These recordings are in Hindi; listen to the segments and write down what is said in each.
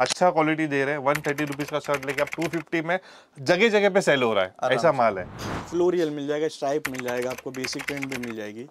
अच्छा क्वालिटी दे रहे हैं वन थर्टी रुपीज़ का शर्ट लेके आप टू फिफ्टी में जगह जगह पे सेल हो रहा है ऐसा माल है फ्लोरियल मिल जाएगा स्ट्राइप मिल जाएगा आपको बेसिक प्रिंट भी मिल जाएगी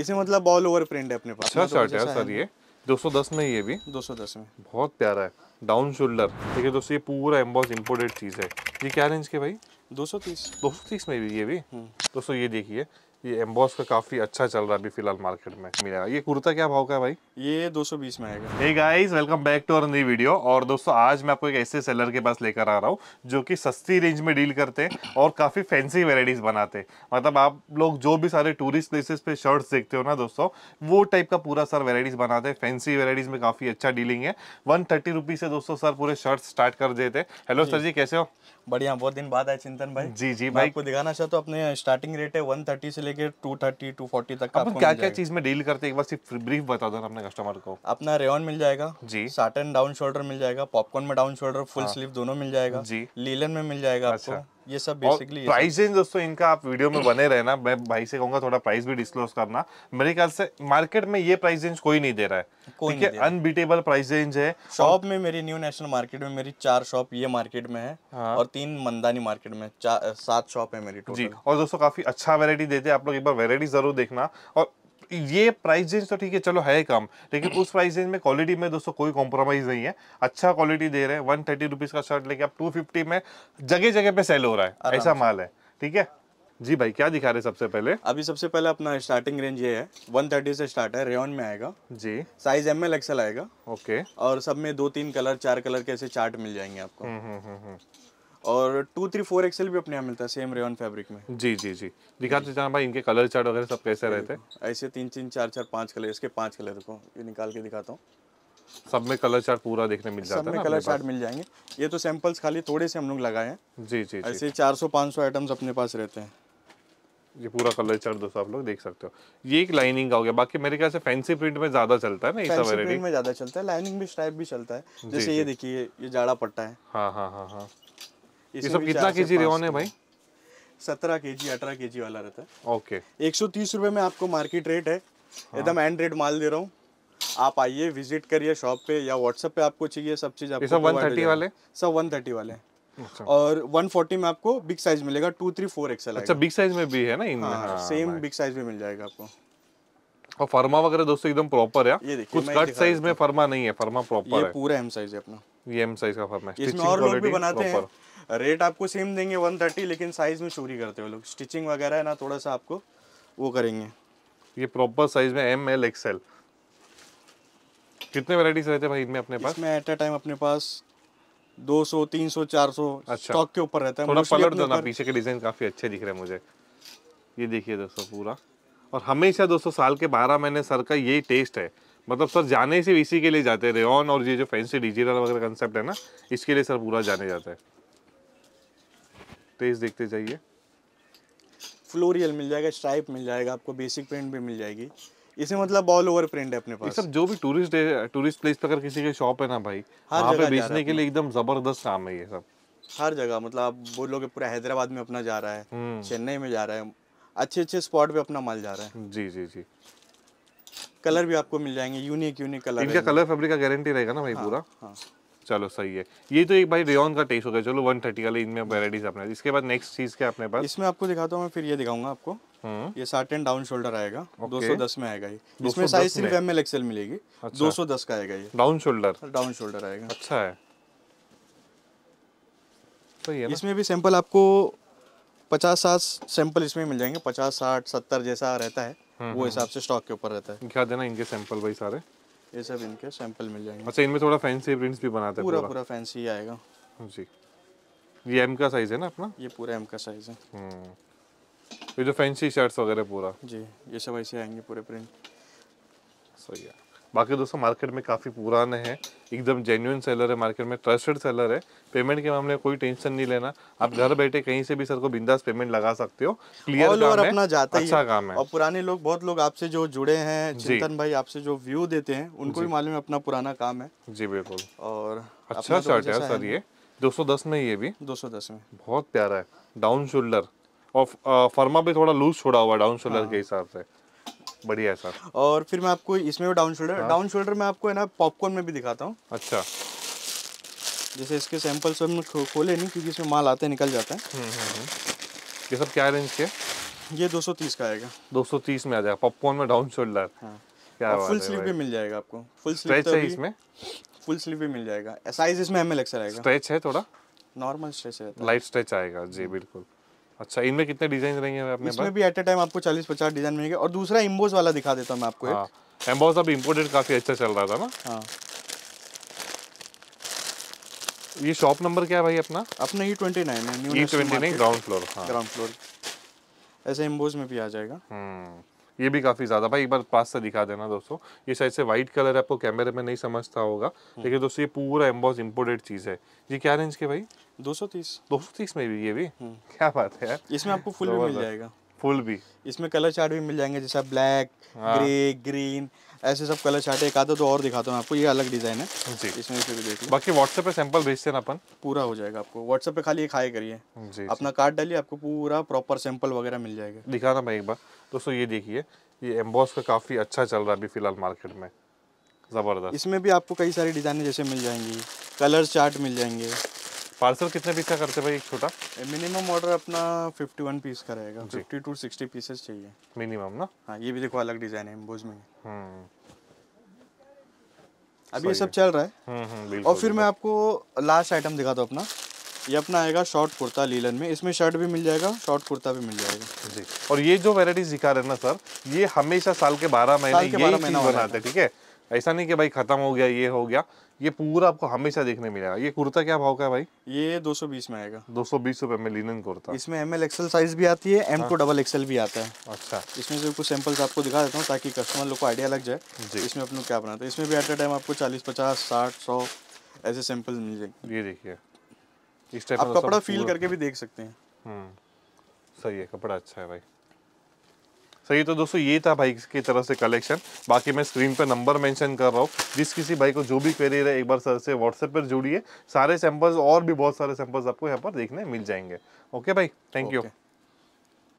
इसमें मतलब ऑल ओवर प्रिंट है अपने पास अच्छा शर्ट मतलब है सर ये 210 में ये भी 210 में बहुत प्यारा है डाउन शोल्डर देखिए दोस्तों ये पूरा एम्बॉस इम्पोर्टेड चीज़ है ये क्या रेंज के भाई 230 230 में भी ये भी हम्म। दोस्तों ये देखिए ये एम्बॉस का काफी अच्छा चल रहा है अभी फिलहाल मार्केट में मिलेगा ये कुर्ता क्या भाव का है भाई ये 220 में आएगा hey guys welcome back to our नई वीडियो और दोस्तों आज मैं आपको एक ऐसे सेलर के पास लेकर आ रहा हूँ जो कि सस्ती रेंज में डील करते हैं और काफी फैंसी वेराइटीज बनाते हैं मतलब आप लोग जो भी सारे टूरिस्ट प्लेसेस पे शर्ट्स देखते हो ना दोस्तों वो टाइप का पूरा सर वेराइटीज बनाते हैं फैंसी वेराइटीज में काफी अच्छा डीलिंग है वन थर्टी से दोस्तों सर पूरे शर्ट स्टार्ट कर देते हेलो सर जी कैसे हो बढ़िया बहुत दिन बाद आए चिंतन भाई जी जी भाई आपको दिखाना चाहता हूँ अपने स्टार्टिंग रेट है वन थर्टी से लेकर टू थर्टी टू फोर्टी तक अपन क्या क्या चीज में डील करते एक बार सिर्फ ब्रीफ बता दो अपने कस्टमर को अपना रेवन मिल जाएगा जी साटन डाउन शोल्डर मिल जाएगा पॉपकॉर्न में डाउन शोल्डर फुल स्लीव दोनों मिल जाएगा जी लीलन में मिल जाएगा अच्छा। आपको ये सब बेसिकली प्राइसेस दोस्तों इनका आप वीडियो में बने रहना मैं भाई से कहूंगा थोड़ा प्राइस भी डिस्क्लोज करना मेरे ख्याल से मार्केट में ये प्राइस रेंज कोई नहीं दे रहा है कोई नहीं अनबीटेबल प्राइस रेंज है शॉप में मेरी न्यू नेशनल मार्केट में मेरी चार शॉप ये मार्केट में है हाँ। और तीन मंदानी मार्केट में सात शॉप है मेरी जी और दोस्तों काफी अच्छा वेरायटी देते हैं आप लोग एक बार वेरायटी जरूर देखना और कि ये प्राइस रेंज तो ठीक है चलो है कम लेकिन उस प्राइस रेंज में क्वालिटी में दोस्तों कोई कॉम्प्रोमाइज़ नहीं है अच्छा क्वालिटी दे रहे हैं वन थर्टी का शर्ट लेके आप टू में जगह जगह पे सेल हो रहा है ऐसा माल है ठीक है जी भाई क्या दिखा रहे सबसे पहले अभी सबसे पहले अपना स्टार्टिंग रेंज ये है 130 से स्टार्ट है रेन में आएगा जी साइज एम एल एक्सएल आएगा ओके और सब में दो तीन कलर चार कलर के ऐसे चार्ट मिल जाएंगे आपको हम्म, हम्म, हम्म, और टू थ्री फोर एक्सएल भी अपने यहाँ मिलता है सेम रेवन फैब्रिक में जी जी जी दिखाते तो जाना भाई इनके कलर चार्ट वगैरह सब कैसे रहते हैं हम्म, ऐसे तीन तीन चार चार पाँच कलर इसके पाँच कलर को ये निकाल के दिखाता हूँ सब में कलर चार्ट पूरा देखने मिल जाता है सब में कलर चार्ट मिल जाएंगे ये तो सैंपल्स खाली थोड़े से हम लोग लगाए हैं जी जी ऐसे चार सौ पाँच सौ आइटम्स अपने पास रहते हैं ये पूरा कलर चार्ट दोस्तों आप लोग देख सकते हो ये एक लाइनिंग का हो गया बाकी मेरे ख्याल से फैंसी प्रिंट में ज्यादा चलता है ना ये प्रिंट में ज्यादा चलता है लाइनिंग भी स्ट्राइप भी चलता है जैसे ये देखिए ये जाड़ा पट्टा है हाँ हाँ हाँ हाँ ये सब कितना के जी रेवन है भाई सत्रह के जी अठारह के जी वाला रहता है ओके एक सौ तीस रुपये में आपको मार्केट रेट है हाँ। एकदम एंड रेट माल दे रहा हूँ आप आइए विजिट करिए शॉप पे या व्हाट्सएप पे आपको चाहिए सब चीज़ आपको सब वन थर्टी वाले सब वन थर्टी वाले अच्छा। और 140 में आपको बिग साइज मिलेगा टू थ्री फोर एक्सएल अच्छा बिग साइज में भी है ना इनमें हाँ, सेम बिग साइज में मिल जाएगा आपको और फर्मा वगैरह दोस्तों एकदम प्रॉपर है ये कुछ कट साइज में फर्मा नहीं है फर्मा प्रॉपर है पूरा एम साइज है अपना ये एम साइज का फर्मा है इसमें और लोग भी बनाते हैं रेट आपको सेम देंगे वन थर्टी लेकिन साइज़ में चोरी करते हो लोग स्टिचिंग वगैरह है ना थोड़ा सा आपको वो करेंगे ये प्रॉपर साइज में एम एल एक्सएल कितने वेराइटीज रहते हैं भाई इनमें अपने पास एट अ टाइम अपने पास 200, 300, 400 अच्छा। स्टॉक के ऊपर रहता है थोड़ा पलट दो ना पीछे के डिजाइन काफी अच्छे दिख रहे हैं मुझे ये देखिए दोस्तों पूरा और हमेशा दोस्तों साल के बारह महीने सर का यही टेस्ट है मतलब सर जाने से इसी के लिए जाते हैं रेन और ये जो फैंसी डिजिटल वगैरह कंसेप्ट है ना इसके लिए सर पूरा जाने जाता है पेज देखते जाइए फ्लोरियल मिल जाएगा स्ट्राइप मिल जाएगा आपको बेसिक प्रिंट भी मिल जाएगी इसे मतलब ऑल ओवर प्रिंट है अपने पास सब जो भी टूरिस्ट टूरिस्ट प्लेस पर अगर किसी के शॉप है ना भाई वहाँ पे बेचने के लिए एकदम जबरदस्त काम है ये सब हर जगह मतलब आप बोलोगे पूरा हैदराबाद में अपना जा रहा है हम्म। चेन्नई में जा रहा है अच्छे अच्छे स्पॉट पे अपना माल जा रहा है जी जी जी कलर भी आपको मिल जाएंगे यूनिक यूनिक कलर इनका कलर फैब्रिक का गारंटी रहेगा ना भाई हाँ, पूरा हाँ चलो सही है ये तो एक भाई रेन का टेस्ट हो गया चलो 130 वाले इनमें वेराइटीज अपने इसके बाद नेक्स्ट चीज क्या अपने पास इसमें आपको दिखाता हूँ फिर ये दिखाऊंगा आपको हम्म। ये साठ डाउन शोल्डर आएगा दो सौ दस में आएगा ये इसमें साइज सिर्फ एम एल एक्सएल मिलेगी अच्छा। दो सौ दस का आएगा ये डाउन शोल्डर डाउन शोल्डर आएगा अच्छा है तो ये इसमें भी सैंपल आपको पचास साठ सैंपल इसमें मिल जाएंगे पचास साठ सत्तर जैसा रहता है हम्म, वो हम्म। हिसाब से स्टॉक के ऊपर रहता है दिखा देना इनके सैंपल भाई सारे ये सब इनके सैंपल मिल जाएंगे अच्छा इनमें थोड़ा फैंसी प्रिंट्स भी बनाते हैं पूरा पूरा फैंसी आएगा जी ये एम का साइज है ना अपना ये पूरा एम का साइज है हम्म। ये जो फैंसी शर्ट्स वगैरह पूरा जी ये सब ऐसे आएंगे पूरे प्रिंट सही है बाकी दोस्तों मार्केट में काफ़ी पुराने हैं एकदम जेन्यून सेलर है मार्केट में ट्रस्टेड सेलर है पेमेंट के मामले में कोई टेंशन नहीं लेना आप घर बैठे कहीं से भी सर को बिंदास पेमेंट लगा सकते हो क्लियर काम है, अपना जाता अच्छा है। काम है और पुराने लोग बहुत लोग आपसे जो जुड़े हैं चिंतन भाई आपसे जो व्यू देते हैं उनको भी मालूम है अपना पुराना काम है जी बिल्कुल और अच्छा शर्ट तो है सर ये दो में ये भी दो में बहुत प्यारा है डाउन शोल्डर और फर्मा भी थोड़ा लूज छोड़ा हुआ डाउन हाँ। शोल्डर के हिसाब से बढ़िया सर और फिर मैं आपको इसमें भी डाउन शोल्डर डाउन शोल्डर में आपको है ना पॉपकॉर्न में भी दिखाता हूँ अच्छा जैसे इसके सैंपल्स हम खोले नहीं क्योंकि इसमें माल आते निकल जाता है हम्म, हम्म, हम्म। ये सब क्या रेंज के ये 230 का आएगा 230 में आ जाएगा पॉपकॉर्न में डाउन शोल्डर हाँ। क्या फुल स्लीव भी मिल जाएगा आपको फुल स्लीव तो है इसमें फुल स्लीव भी मिल जाएगा साइज इसमें एम एल एक्सएल आएगा स्ट्रेच है थोड़ा नॉर्मल स्ट्रेच है लाइट स्ट्रेच आएगा जी हाँ। बिल्कुल अच्छा इनमें कितने डिजाइन रहेंगे अपने इसमें भी एट ए टाइम आपको चालीस पचास डिजाइन मिलेंगे और दूसरा इम्बोज वाला दिखा देता हूँ आपको हाँ, एम्बोज अभी इम्पोर्टेड काफी अच्छा चल रहा था ना हाँ। ये शॉप नंबर क्या है भाई अपना अपना ही ट्वेंटी नाइन है ग्राउंड फ्लोर ग्राउंड फ्लोर ऐसे इम्बोज में भी आ जाएगा हम्म। ये भी काफ़ी ज़्यादा भाई एक बार पास से दिखा देना दोस्तों ये शायद से व्हाइट कलर आपको कैमरे में नहीं समझता होगा हम्म। लेकिन दोस्तों ये पूरा एम्बॉस इम्पोर्टेड चीज़ है ये क्या रेंज के भाई दो सौ तीस दो सौ तीस में भी ये भी हम्म। क्या बात है इसमें आपको फुल भी मिल जाएगा फुल भी इसमें कलर चार्ट भी मिल जाएंगे जैसा ब्लैक ग्रे ग्रीन ऐसे सब कलर चार्ट एक आधा तो और दिखाता हूँ आपको ये अलग डिज़ाइन है जी इसमें फिर देखिए बाकी व्हाट्सएप पे सैंपल भेजते हैं अपन पूरा हो जाएगा आपको व्हाट्सएप पे खाली एक हाई करिए अपना कार्ड डालिए आपको पूरा प्रॉपर सैंपल वगैरह मिल जाएगा दिखाना मैं एक बार दोस्तों ये देखिए ये एम्बॉस का काफ़ी अच्छा चल रहा है अभी फिलहाल मार्केट में ज़बरदस्त इसमें भी आपको कई सारी डिज़ाइने जैसे मिल जाएंगी कलर चार्ट मिल जाएंगे पार्सल कितने पीस का करते भाई एक छोटा मिनिमम ऑर्डर अपना 51 पीस का रहेगा 50 टू 60 पीसेस चाहिए मिनिमम ना हाँ ये भी देखो अलग डिजाइन है एम्बोज में हम्म। अभी ये सब चल रहा है हम्म, हम्म, और फिर मैं आपको लास्ट आइटम दिखाता हूँ अपना ये अपना आएगा शॉर्ट कुर्ता लीलन में इसमें शर्ट भी मिल जाएगा शॉर्ट कुर्ता भी मिल जाएगा जी और ये जो वेराइटीज दिखा रहे ना सर ये हमेशा साल के बारह महीने बनाते हैं ठीक है ऐसा नहीं कि भाई ख़त्म हो गया ये हो गया ये पूरा आपको हमेशा देखने मिलेगा ये कुर्ता क्या भाव का है भाई ये 220 में आएगा 220 रुपए में लिनन कुर्ता इसमें एम एल एक्सएल साइज भी आती है एम टू डबल एक्सएल भी आता है अच्छा इसमें से कुछ सैंपल्स आपको दिखा देता हूँ ताकि कस्टमर लोग को आइडिया लग जाए जी इसमें अपने क्या बनाते हैं इसमें भी एट अ टाइम आपको चालीस पचास साठ सौ ऐसे सैंपल मिल जाएंगे ये देखिए इस टाइप आप तो कपड़ा फील करके भी देख सकते हैं हम्म। सही है कपड़ा अच्छा है भाई सही तो दोस्तों ये था भाई की तरफ से कलेक्शन बाकी मैं स्क्रीन पर नंबर मेंशन कर रहा हूँ जिस किसी भाई को जो भी क्वेरी रहे एक बार सर से व्हाट्सएप पर जुड़िए सारे सैंपल्स और भी बहुत सारे सैंपल्स आपको यहाँ पर देखने मिल जाएंगे ओके भाई थैंक यू